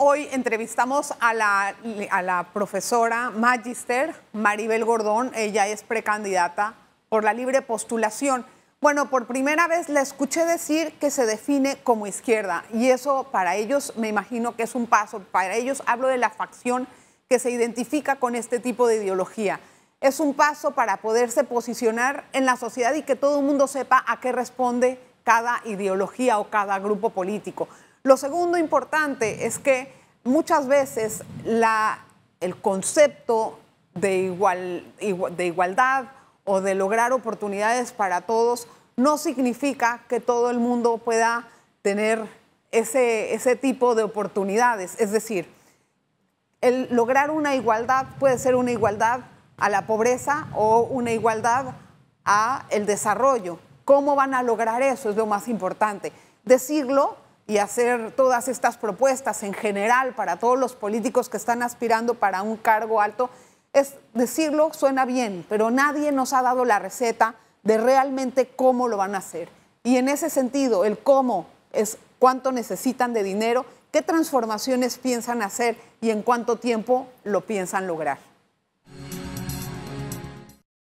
Hoy entrevistamos a la, profesora magister Maribel Gordón, ella es precandidata por la libre postulación. Bueno, por primera vez la escuché decir que se define como izquierda y eso para ellos me imagino que es un paso. Para ellos hablo de la facción que se identifica con este tipo de ideología. Es un paso para poderse posicionar en la sociedad y que todo el mundo sepa a qué responde cada ideología o cada grupo político. Lo segundo importante es que muchas veces el concepto de, igualdad o de lograr oportunidades para todos no significa que todo el mundo pueda tener ese, tipo de oportunidades. Es decir, el lograr una igualdad puede ser una igualdad a la pobreza o una igualdad a el desarrollo. ¿Cómo van a lograr eso? Es lo más importante. Decirlo y hacer todas estas propuestas en general para todos los políticos que están aspirando para un cargo alto, es decirlo suena bien, pero nadie nos ha dado la receta de realmente cómo lo van a hacer. Y en ese sentido, el cómo es cuánto necesitan de dinero, qué transformaciones piensan hacer y en cuánto tiempo lo piensan lograr.